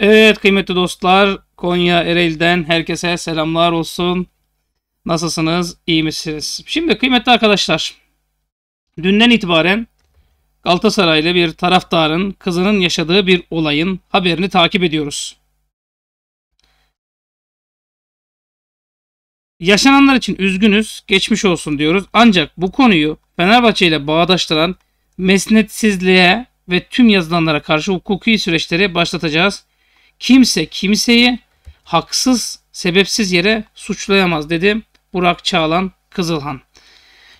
Evet kıymetli dostlar Konya Ereğli'den herkese selamlar olsun. Nasılsınız? İyi misiniz? Şimdi kıymetli arkadaşlar dünden itibaren Galatasaraylı bir taraftarın kızının yaşadığı bir olayın haberini takip ediyoruz. Yaşananlar için üzgünüz, geçmiş olsun diyoruz. Ancak bu konuyu Fenerbahçe ile bağdaştıran mesnetsizliğe ve tüm yazılanlara karşı hukuki süreçleri başlatacağız. Kimse kimseyi haksız, sebepsiz yere suçlayamaz dedi Burak Çağlan Kızılhan.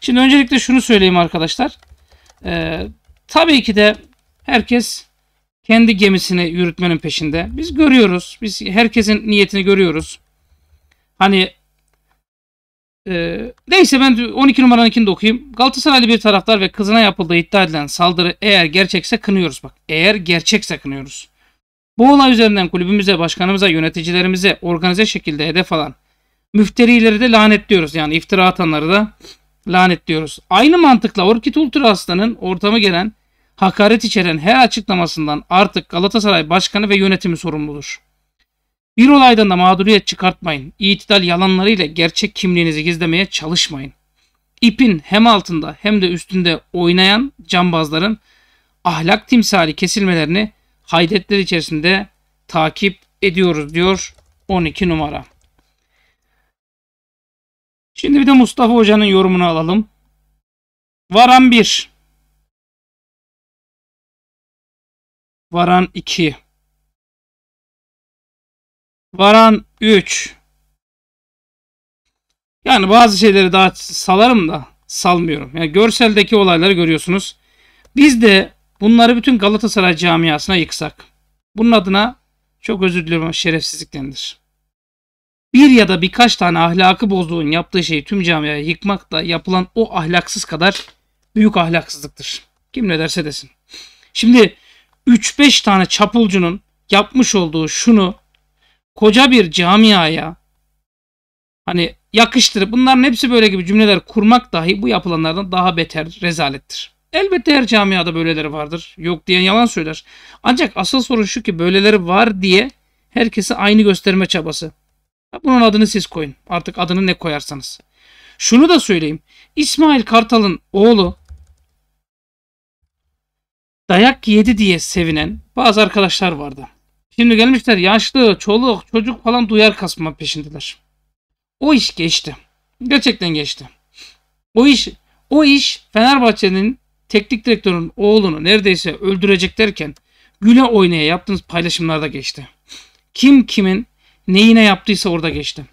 Şimdi öncelikle şunu söyleyeyim arkadaşlar. Ee, tabii ki de herkes kendi gemisini yürütmenin peşinde. Biz görüyoruz. Biz herkesin niyetini görüyoruz. Hani e, neyse ben 12 numaranınkini de okuyayım. Galatasaraylı bir taraftar ve kızına yapıldığı iddia edilen saldırı eğer gerçekse kınıyoruz. Bak eğer gerçekse kınıyoruz. Bu olay üzerinden kulübümüze, başkanımıza, yöneticilerimize organize şekilde hedef alan müfterileri de lanetliyoruz. Yani iftira atanları da lanetliyoruz. Aynı mantıkla Orkid Ultra Aslan'ın ortamı gelen hakaret içeren her açıklamasından artık Galatasaray Başkanı ve yönetimi sorumludur. Bir olaydan da mağduriyet çıkartmayın. İtidal yalanlarıyla gerçek kimliğinizi gizlemeye çalışmayın. İpin hem altında hem de üstünde oynayan cambazların ahlak timsali kesilmelerini haydetler içerisinde takip ediyoruz diyor 12 numara. Şimdi bir de Mustafa Hoca'nın yorumunu alalım. Varan 1. Varan 2. Varan 3. Yani bazı şeyleri daha salarım da salmıyorum. Yani görseldeki olayları görüyorsunuz. Biz de Bunları bütün Galatasaray camiasına yıksak. Bunun adına çok özür dilerim şerefsizlik Bir ya da birkaç tane ahlakı bozduğun yaptığı şeyi tüm camiaya yıkmak da yapılan o ahlaksız kadar büyük ahlaksızlıktır. Kim ne derse desin. Şimdi 3-5 tane çapulcunun yapmış olduğu şunu koca bir camiaya hani yakıştırıp bunların hepsi böyle gibi cümleler kurmak dahi bu yapılanlardan daha beter rezalettir. Elbette her camiada böyleleri vardır. Yok diyen yalan söyler. Ancak asıl sorun şu ki böyleleri var diye herkese aynı gösterme çabası. Bunun adını siz koyun. Artık adını ne koyarsanız. Şunu da söyleyeyim. İsmail Kartal'ın oğlu dayak yedi diye sevinen bazı arkadaşlar vardı. Şimdi gelmişler yaşlı, çoluk, çocuk falan duyar kasma peşindeler. O iş geçti. Gerçekten geçti. O iş o iş Fenerbahçe'nin teknik direktörün oğlunu neredeyse öldürecek derken güle oynaya yaptığınız paylaşımlarda geçti. Kim kimin neyine yaptıysa orada geçti.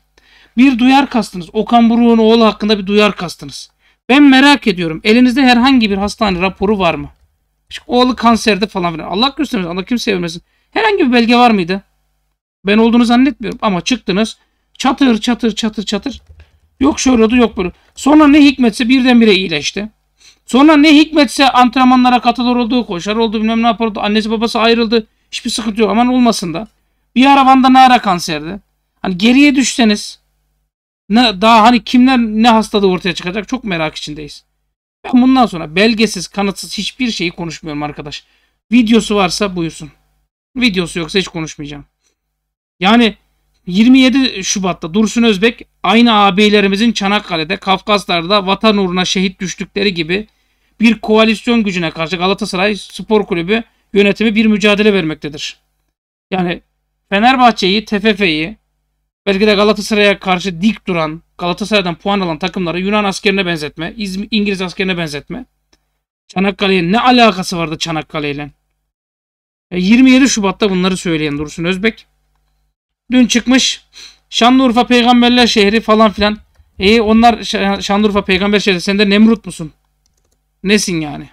Bir duyar kastınız. Okan Buruk'un oğlu hakkında bir duyar kastınız. Ben merak ediyorum. Elinizde herhangi bir hastane raporu var mı? İşte oğlu kanserde falan filan. Allah göstermesin. Allah kimse vermesin. Herhangi bir belge var mıydı? Ben olduğunu zannetmiyorum. Ama çıktınız. Çatır çatır çatır çatır. Yok şöyle oldu yok böyle. Sonra ne hikmetse birdenbire iyileşti. Sonra ne hikmetse antrenmanlara katılır oldu, koşar oldu, bilmem ne yapar oldu. Annesi babası ayrıldı. Hiçbir sıkıntı yok. Aman olmasın da. Bir ara Van'da ne ara kanserdi. Hani geriye düşseniz ne, daha hani kimler ne hastalığı ortaya çıkacak çok merak içindeyiz. Ben bundan sonra belgesiz, kanıtsız hiçbir şeyi konuşmuyorum arkadaş. Videosu varsa buyursun. Videosu yoksa hiç konuşmayacağım. Yani 27 Şubat'ta Dursun Özbek aynı abilerimizin Çanakkale'de, Kafkaslar'da vatan uğruna şehit düştükleri gibi bir koalisyon gücüne karşı Galatasaray Spor Kulübü yönetimi bir mücadele vermektedir. Yani Fenerbahçe'yi, TFF'yi, belki de Galatasaray'a karşı dik duran, Galatasaray'dan puan alan takımları Yunan askerine benzetme, İzmir, İngiliz askerine benzetme. Çanakkale'ye ne alakası vardı Çanakkale'yle? 27 e, Şubat'ta bunları söyleyen Dursun Özbek. Dün çıkmış Şanlıurfa Peygamberler Şehri falan filan. E onlar Şanlıurfa Peygamber Şehri sen de Nemrut musun? Nesin yani?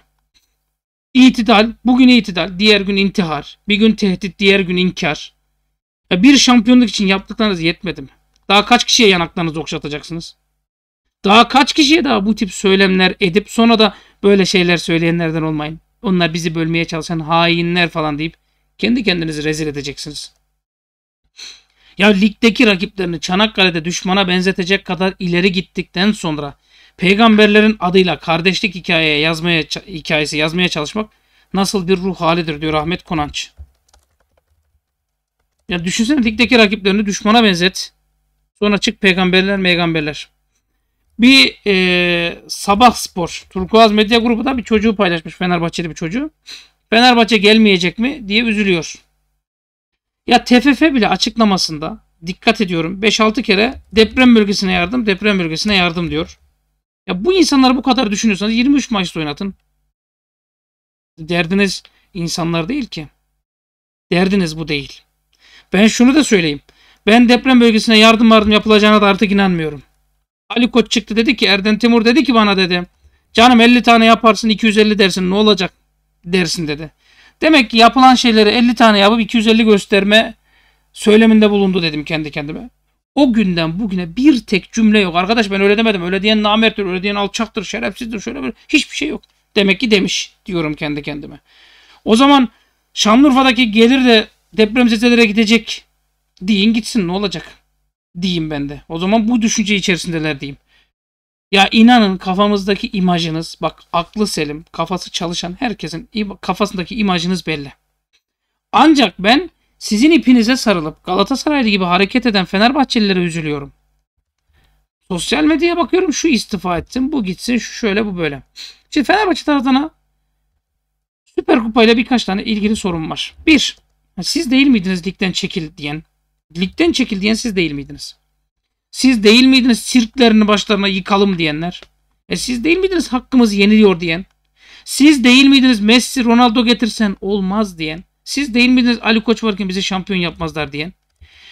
İtidal, bugün itidal, diğer gün intihar, bir gün tehdit, diğer gün inkar. Ya bir şampiyonluk için yaptıklarınız yetmedi mi? Daha kaç kişiye yanaklarınızı okşatacaksınız? Daha kaç kişiye daha bu tip söylemler edip sonra da böyle şeyler söyleyenlerden olmayın. Onlar bizi bölmeye çalışan hainler falan deyip kendi kendinizi rezil edeceksiniz. Ya ligdeki rakiplerini Çanakkale'de düşmana benzetecek kadar ileri gittikten sonra Peygamberlerin adıyla kardeşlik hikayeye yazmaya hikayesi yazmaya çalışmak nasıl bir ruh halidir diyor Ahmet Konanç. Ya düşünsene ligdeki rakiplerini düşmana benzet. Sonra çık peygamberler peygamberler. Bir e, sabah spor. Turkuaz Medya grubu bir çocuğu paylaşmış. Fenerbahçeli bir çocuğu. Fenerbahçe gelmeyecek mi diye üzülüyor. Ya TFF bile açıklamasında dikkat ediyorum 5-6 kere deprem bölgesine yardım deprem bölgesine yardım diyor. Ya bu insanları bu kadar düşünüyorsanız 23 maçta oynatın. Derdiniz insanlar değil ki. Derdiniz bu değil. Ben şunu da söyleyeyim. Ben deprem bölgesine yardım yardım yapılacağına da artık inanmıyorum. Ali Koç çıktı dedi ki Erden Timur dedi ki bana dedi. Canım 50 tane yaparsın 250 dersin ne olacak dersin dedi. Demek ki yapılan şeyleri 50 tane yapıp 250 gösterme söyleminde bulundu dedim kendi kendime. O günden bugüne bir tek cümle yok. Arkadaş ben öyle demedim. Öyle diyen namerttir, öyle diyen alçaktır, şerefsizdir, şöyle böyle. Hiçbir şey yok. Demek ki demiş diyorum kendi kendime. O zaman Şanlıurfa'daki gelir de depremzedelere gidecek deyin gitsin ne olacak diyeyim ben de. O zaman bu düşünce içerisindeler diyeyim. Ya inanın kafamızdaki imajınız bak aklı selim kafası çalışan herkesin kafasındaki imajınız belli. Ancak ben sizin ipinize sarılıp Galatasaraylı gibi hareket eden Fenerbahçelilere üzülüyorum. Sosyal medyaya bakıyorum şu istifa ettim, bu gitsin, şu şöyle, bu böyle. Şimdi Fenerbahçe tarafına Süper Kupa ile birkaç tane ilgili sorun var. Bir, siz değil miydiniz ligden çekil diyen? Ligden çekil diyen siz değil miydiniz? Siz değil miydiniz sirklerini başlarına yıkalım diyenler? E siz değil miydiniz hakkımız yeniliyor diyen? Siz değil miydiniz Messi Ronaldo getirsen olmaz diyen? Siz değil miydiniz Ali Koç varken bizi şampiyon yapmazlar diyen?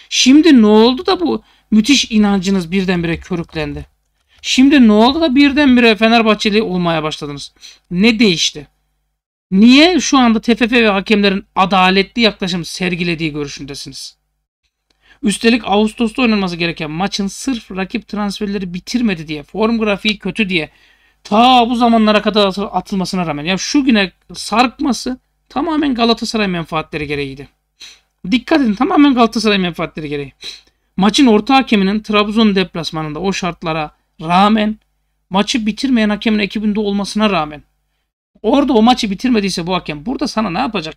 Şimdi ne oldu da bu müthiş inancınız birdenbire körüklendi? Şimdi ne oldu da birdenbire Fenerbahçeli olmaya başladınız? Ne değişti? Niye şu anda TFF ve hakemlerin adaletli yaklaşım sergilediği görüşündesiniz? Üstelik Ağustos'ta oynanması gereken maçın sırf rakip transferleri bitirmedi diye, form grafiği kötü diye ta bu zamanlara kadar atılmasına rağmen ya şu güne sarkması Tamamen Galatasaray menfaatleri gereğiydi. Dikkat edin tamamen Galatasaray menfaatleri gereği. Maçın orta hakeminin Trabzon deplasmanında o şartlara rağmen maçı bitirmeyen hakemin ekibinde olmasına rağmen orada o maçı bitirmediyse bu hakem burada sana ne yapacak?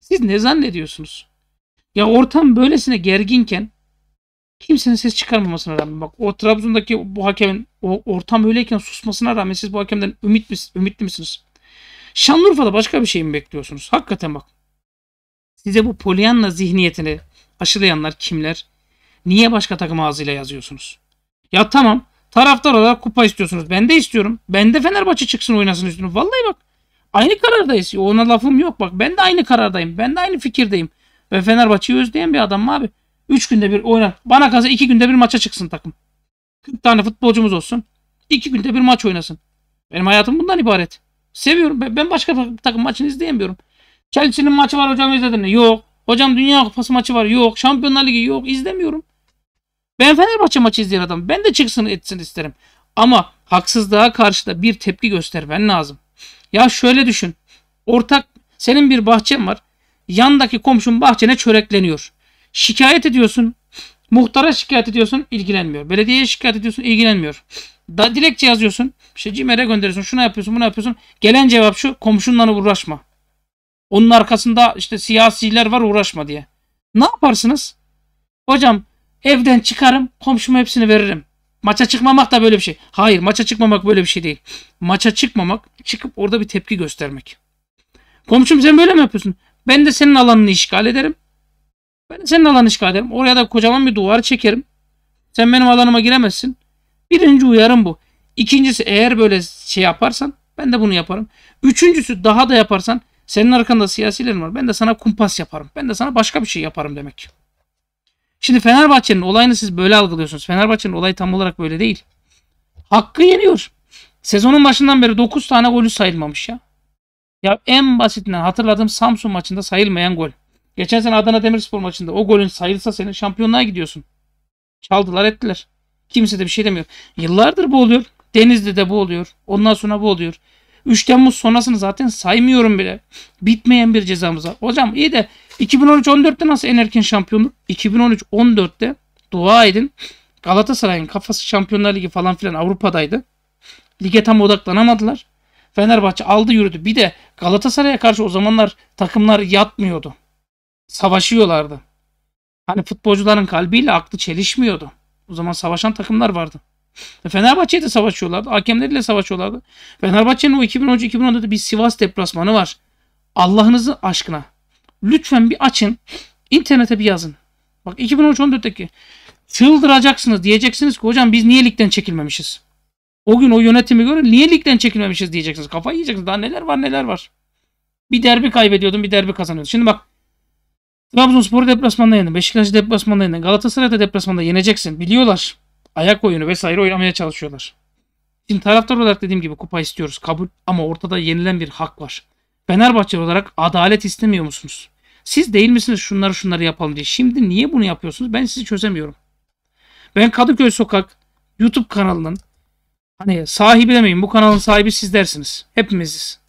Siz ne zannediyorsunuz? Ya ortam böylesine gerginken kimsenin ses çıkarmamasına rağmen bak o Trabzon'daki bu hakemin o ortam öyleyken susmasına rağmen siz bu hakemden ümit mis, ümitli misiniz? Şanlıurfa'da başka bir şey mi bekliyorsunuz? Hakikaten bak. Size bu polyanla zihniyetini aşılayanlar kimler? Niye başka takım ağzıyla yazıyorsunuz? Ya tamam taraftar olarak kupa istiyorsunuz. Ben de istiyorum. Ben de Fenerbahçe çıksın oynasın üstünü. Vallahi bak aynı karardayız. Ona lafım yok bak. Ben de aynı karardayım. Ben de aynı fikirdeyim. Ben Fenerbahçe'yi özleyen bir adamım abi. 3 günde bir oynar. Bana kalsa 2 günde bir maça çıksın takım. 40 tane futbolcumuz olsun. 2 günde bir maç oynasın. Benim hayatım bundan ibaret. Seviyorum. Ben başka takım maçını izleyemiyorum. Chelsea'nin maçı var hocam izledin mi? Yok. Hocam Dünya Kupası maçı var. Yok. Şampiyonlar Ligi yok. İzlemiyorum. Ben Fenerbahçe maçı izleyen adam. Ben de çıksın etsin isterim. Ama haksızlığa karşı da bir tepki göstermen lazım. Ya şöyle düşün. Ortak senin bir bahçen var. Yandaki komşun bahçene çörekleniyor. Şikayet ediyorsun. Muhtara şikayet ediyorsun ilgilenmiyor. Belediyeye şikayet ediyorsun ilgilenmiyor. Da dilekçe yazıyorsun. İşte CİMER'e gönderiyorsun. Şuna yapıyorsun, bunu yapıyorsun. Gelen cevap şu. Komşunla uğraşma. Onun arkasında işte siyasiler var uğraşma diye. Ne yaparsınız? Hocam evden çıkarım, komşuma hepsini veririm. Maça çıkmamak da böyle bir şey. Hayır, maça çıkmamak böyle bir şey değil. Maça çıkmamak, çıkıp orada bir tepki göstermek. Komşum sen böyle mi yapıyorsun? Ben de senin alanını işgal ederim. Ben de senin alanını işgal ederim. Oraya da kocaman bir duvar çekerim. Sen benim alanıma giremezsin. Birinci uyarım bu. İkincisi eğer böyle şey yaparsan ben de bunu yaparım. Üçüncüsü daha da yaparsan senin arkanda siyasilerin var. Ben de sana kumpas yaparım. Ben de sana başka bir şey yaparım demek. Şimdi Fenerbahçe'nin olayını siz böyle algılıyorsunuz. Fenerbahçe'nin olayı tam olarak böyle değil. Hakkı yeniyor. Sezonun başından beri 9 tane golü sayılmamış ya. Ya en basitinden hatırladığım Samsun maçında sayılmayan gol. Geçen sene Adana Demirspor maçında o golün sayılsa senin şampiyonluğa gidiyorsun. Çaldılar ettiler. Kimse de bir şey demiyor. Yıllardır bu oluyor. Denizli'de de bu oluyor. Ondan sonra bu oluyor. 3 Temmuz sonrasını zaten saymıyorum bile. Bitmeyen bir cezamız var. Hocam iyi de 2013-14'te nasıl en erken şampiyonluk? 2013-14'te dua edin. Galatasaray'ın kafası Şampiyonlar Ligi falan filan Avrupa'daydı. Lige tam odaklanamadılar. Fenerbahçe aldı yürüdü. Bir de Galatasaray'a karşı o zamanlar takımlar yatmıyordu. Savaşıyorlardı. Hani futbolcuların kalbiyle aklı çelişmiyordu. O zaman savaşan takımlar vardı. E, de savaşıyorlardı. Hakemleriyle savaşıyorlardı. Fenerbahçe'nin o 2013-2014'te bir Sivas deplasmanı var. Allah'ınızı aşkına. Lütfen bir açın. internete bir yazın. Bak 2013-14'teki çıldıracaksınız. Diyeceksiniz ki hocam biz niye ligden çekilmemişiz? O gün o yönetimi görün niye ligden çekilmemişiz diyeceksiniz. Kafayı yiyeceksiniz. Daha neler var neler var. Bir derbi kaybediyordum, bir derbi kazanıyordum. Şimdi bak Trabzonspor'u deplasmanda yendin. Beşiktaş'ı deplasmanda yendin. Galatasaray'da deplasmanda yeneceksin. Biliyorlar. Ayak oyunu vesaire oynamaya çalışıyorlar. Şimdi taraftar olarak dediğim gibi kupa istiyoruz. Kabul ama ortada yenilen bir hak var. Fenerbahçe olarak adalet istemiyor musunuz? Siz değil misiniz şunları şunları yapalım diye. Şimdi niye bunu yapıyorsunuz? Ben sizi çözemiyorum. Ben Kadıköy Sokak YouTube kanalının hani sahibi demeyin. Bu kanalın sahibi siz dersiniz. Hepimiziz.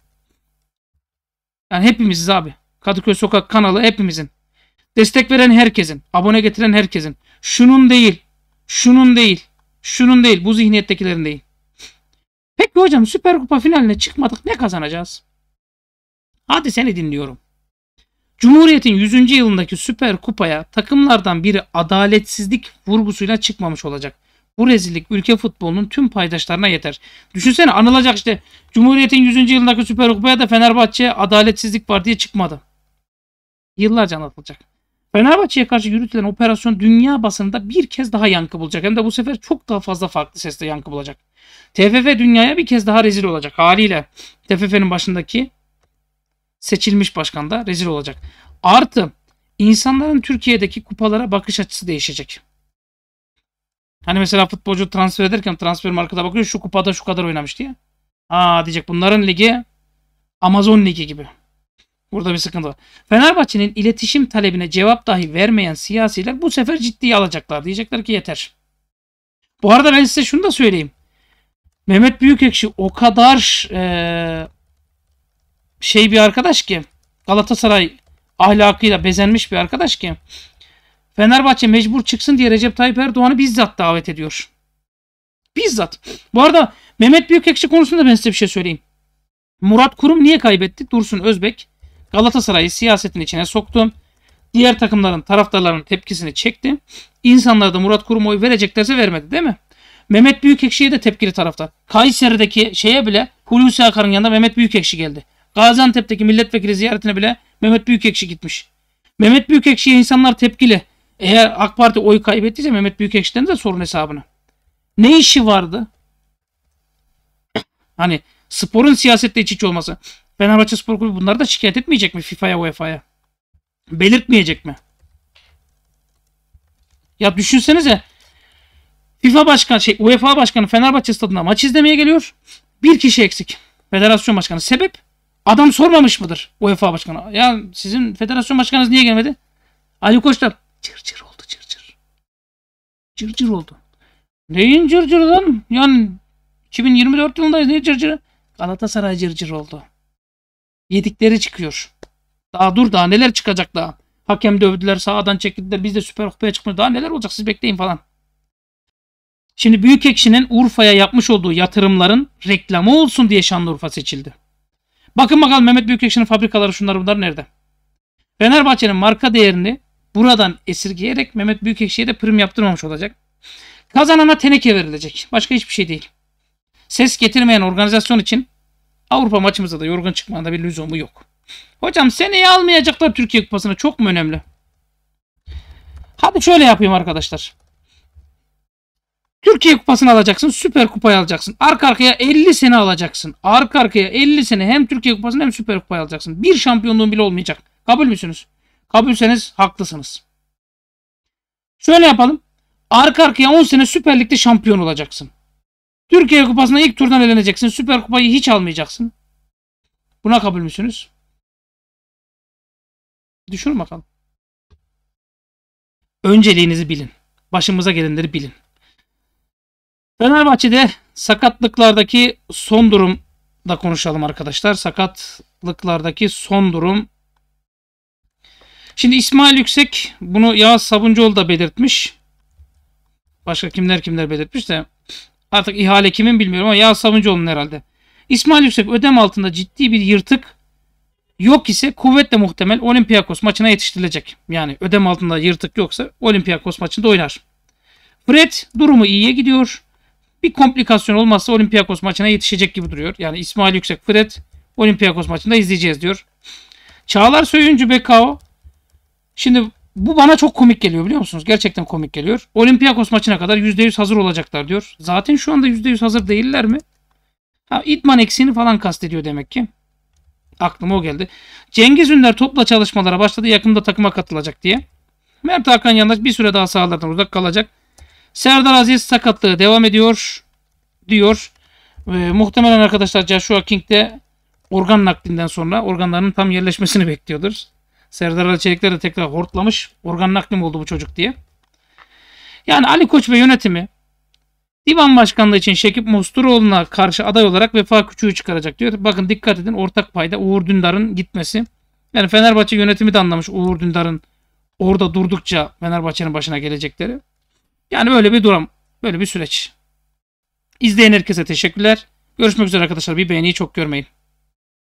Yani hepimiziz abi. Kadıköy Sokak kanalı hepimizin. Destek veren herkesin, abone getiren herkesin. Şunun değil, şunun değil, şunun değil, bu zihniyettekilerin değil. Peki hocam Süper Kupa finaline çıkmadık ne kazanacağız? Hadi seni dinliyorum. Cumhuriyet'in 100. yılındaki Süper Kupa'ya takımlardan biri adaletsizlik vurgusuyla çıkmamış olacak. Bu rezillik ülke futbolunun tüm paydaşlarına yeter. Düşünsene anılacak işte Cumhuriyet'in 100. yılındaki Süper Kupa'ya da Fenerbahçe adaletsizlik var diye çıkmadı. Yıllarca anlatılacak. Fenerbahçe'ye karşı yürütülen operasyon dünya basında bir kez daha yankı bulacak. Hem de bu sefer çok daha fazla farklı sesle yankı bulacak. TFF dünyaya bir kez daha rezil olacak haliyle. TFF'nin başındaki seçilmiş başkan da rezil olacak. Artı insanların Türkiye'deki kupalara bakış açısı değişecek. Hani mesela futbolcu transfer ederken transfer markada bakıyor şu kupada şu kadar oynamış diye. Aa diyecek bunların ligi Amazon ligi gibi. Burada bir sıkıntı var. Fenerbahçe'nin iletişim talebine cevap dahi vermeyen siyasiler bu sefer ciddiye alacaklar. Diyecekler ki yeter. Bu arada ben size şunu da söyleyeyim. Mehmet Büyükekşi o kadar ee, şey bir arkadaş ki Galatasaray ahlakıyla bezenmiş bir arkadaş ki Fenerbahçe mecbur çıksın diye Recep Tayyip Erdoğan'ı bizzat davet ediyor. Bizzat. Bu arada Mehmet Büyükekşi konusunda ben size bir şey söyleyeyim. Murat Kurum niye kaybetti? Dursun Özbek. Galatasaray'ı siyasetin içine soktu. Diğer takımların taraftarlarının tepkisini çekti. İnsanlar da Murat oy vereceklerse vermedi değil mi? Mehmet Büyükekşi'ye de tepkili taraftar. Kayseri'deki şeye bile Hulusi Akar'ın yanında Mehmet Büyükekşi geldi. Gaziantep'teki milletvekili ziyaretine bile Mehmet Büyükekşi gitmiş. Mehmet Büyükekşi'ye insanlar tepkili. Eğer AK Parti oy kaybettiyse Mehmet Büyükekşi'den de sorun hesabını. Ne işi vardı? Hani sporun siyasette iç içe olması. Fenerbahçe Spor Kulübü bunları da şikayet etmeyecek mi FIFA'ya UEFA'ya? Belirtmeyecek mi? Ya düşünsenize FIFA başkanı şey UEFA başkanı Fenerbahçe stadına maç izlemeye geliyor. Bir kişi eksik. Federasyon başkanı. Sebep? Adam sormamış mıdır UEFA başkanı? Ya sizin federasyon başkanınız niye gelmedi? Ali Koç'ta cır cır oldu cır cır. Cır cır oldu. Neyin cır cır lan? Yani 2024 yılındayız. Ne cır cır? Galatasaray cır cır oldu. Yedikleri çıkıyor. Daha dur daha neler çıkacak daha. Hakem dövdüler sağdan çekildiler. Biz de süper kupaya çıkmıyor. Daha neler olacak siz bekleyin falan. Şimdi büyük ekşinin Urfa'ya yapmış olduğu yatırımların reklamı olsun diye Şanlıurfa seçildi. Bakın bakalım Mehmet Büyükekşi'nin fabrikaları şunlar bunlar nerede? Fenerbahçe'nin marka değerini buradan esirgeyerek Mehmet Büyükekşi'ye de prim yaptırmamış olacak. Kazanana teneke verilecek. Başka hiçbir şey değil. Ses getirmeyen organizasyon için Avrupa maçımıza da yorgun çıkmanda bir lüzumu yok. Hocam seneye almayacaklar Türkiye Kupası'na çok mu önemli? Hadi şöyle yapayım arkadaşlar. Türkiye Kupası'nı alacaksın, Süper Kupayı alacaksın. Arka arkaya 50 sene alacaksın. Arka arkaya 50 sene hem Türkiye Kupası'nı hem Süper Kupayı alacaksın. Bir şampiyonluğun bile olmayacak. Kabul müsünüz? Kabulseniz haklısınız. Şöyle yapalım. Arka arkaya 10 sene Süper Lig'de şampiyon olacaksın. Türkiye Kupası'nda ilk turdan eleneceksin. Süper Kupayı hiç almayacaksın. Buna kabul müsünüz? Düşün bakalım. Önceliğinizi bilin. Başımıza gelenleri bilin. Fenerbahçe'de sakatlıklardaki son durum da konuşalım arkadaşlar. Sakatlıklardaki son durum. Şimdi İsmail Yüksek bunu Yağız Sabuncuoğlu da belirtmiş. Başka kimler kimler belirtmiş de Artık ihale kimin bilmiyorum ama Yağız Savuncuoğlu'nun herhalde. İsmail Yüksek ödem altında ciddi bir yırtık yok ise kuvvetle muhtemel Olympiakos maçına yetiştirilecek. Yani ödem altında yırtık yoksa Olympiakos maçında oynar. Fred durumu iyiye gidiyor. Bir komplikasyon olmazsa Olympiakos maçına yetişecek gibi duruyor. Yani İsmail Yüksek Fred Olympiakos maçında izleyeceğiz diyor. Çağlar Söyüncü Bekao. Şimdi bu bana çok komik geliyor biliyor musunuz? Gerçekten komik geliyor. Olympiakos maçına kadar %100 hazır olacaklar diyor. Zaten şu anda %100 hazır değiller mi? Ha, idman eksiğini falan kastediyor demek ki. Aklıma o geldi. Cengiz Ünder topla çalışmalara başladı. Yakında takıma katılacak diye. Mert Hakan Yandaş bir süre daha sahalardan uzak kalacak. Serdar Aziz sakatlığı devam ediyor diyor. E, muhtemelen arkadaşlar Joshua King de organ naklinden sonra organlarının tam yerleşmesini bekliyordur. Serdar Ali Çelikler de tekrar hortlamış. Organ nakli mi oldu bu çocuk diye. Yani Ali Koç ve yönetimi divan başkanlığı için Şekip Mosturoğlu'na karşı aday olarak vefa küçüğü çıkaracak diyor. Bakın dikkat edin ortak payda Uğur Dündar'ın gitmesi. Yani Fenerbahçe yönetimi de anlamış Uğur Dündar'ın orada durdukça Fenerbahçe'nin başına gelecekleri. Yani böyle bir durum, böyle bir süreç. İzleyen herkese teşekkürler. Görüşmek üzere arkadaşlar. Bir beğeniyi çok görmeyin.